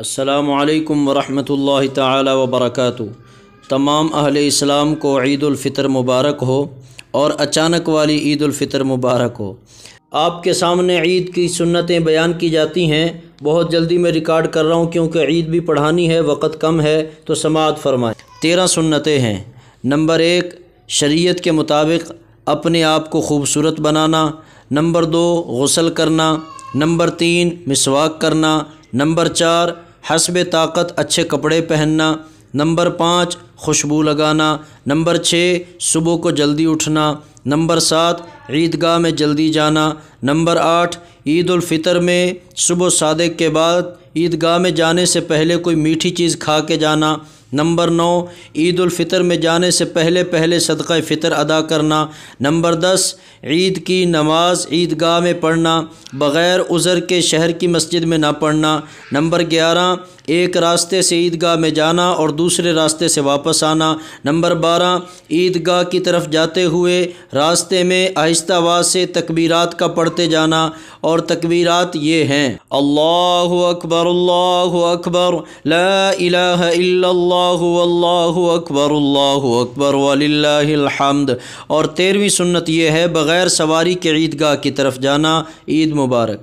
السلام علیکم ورحمۃ اللہ تعالی وبرکاتہ تمام اہل اسلام کو عید الفطر مبارک ہو اور اچانک والی عید الفطر مبارک ہو آپ کے سامنے عید کی سنتیں بیان کی جاتی ہیں بہت جلدی میں ریکارڈ کر رہا ہوں کیونکہ عید بھی پڑھانی ہے وقت کم ہے تو سماعت فرمائیں تیرہ سنتیں ہیں نمبر ایک شریعت کے مطابق اپنے آپ کو خوبصورت بنانا نمبر دو غسل کرنا نمبر تین مسواک کرنا نمبر چار حسب طاقت اچھے کپڑے پہننا نمبر پانچ خوشبو لگانا نمبر چھ صبح کو جلدی اٹھنا نمبر سات عید گاہ میں جلدی جانا نمبر آٹھ عید الفطر میں صبح صادق کے بعد عید گاہ میں جانے سے پہلے کوئی میٹھی چیز کھا کے جانا نمبر نو عید الفطر میں جانے سے پہلے پہلے صدقہ فطر ادا کرنا نمبر دس عید کی نماز عید گاہ میں پڑھنا بغیر عذر کے شہر کی مسجد میں نہ پڑھنا نمبر گیارہ ایک راستے سے عید گاہ میں جانا اور دوسرے راستے سے واپس آنا نمبر بارہ عیدگاہ کی طرف جاتے ہوئے راستے میں آہستہ آواز سے تکبیرات کا پڑھتے جانا اور تکبیرات یہ ہیں اللہ اکبر اللہ اکبر لا الہ الا اللہ اللہ اللہ اکبر اللہ اکبر وللہ الحمد اور تیرویں سنت یہ ہے بغیر سواری کے عیدگاہ کی طرف جانا عید مبارک